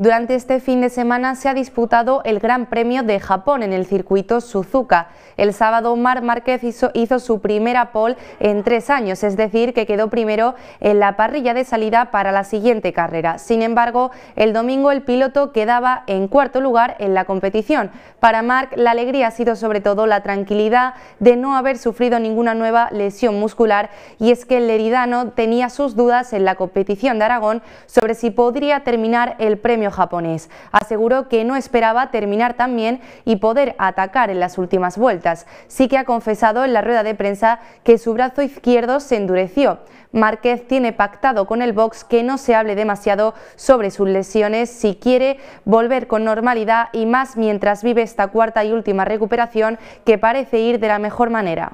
Durante este fin de semana se ha disputado el Gran Premio de Japón en el circuito Suzuka. El sábado Marc Márquez hizo, hizo, su primera pole en tres años, es decir, que quedó primero en la parrilla de salida para la siguiente carrera. Sin embargo, el domingo el piloto quedaba en cuarto lugar en la competición. Para Marc la alegría ha sido sobre todo la tranquilidad de no haber sufrido ninguna nueva lesión muscular y es que el leridano tenía sus dudas en la competición de Aragón sobre si podría terminar el premio japonés. Aseguró que no esperaba terminar tan bien y poder atacar en las últimas vueltas. Sí que ha confesado en la rueda de prensa que su brazo izquierdo se endureció. Márquez tiene pactado con el box que no se hable demasiado sobre sus lesiones si quiere volver con normalidad y más mientras vive esta cuarta y última recuperación que parece ir de la mejor manera.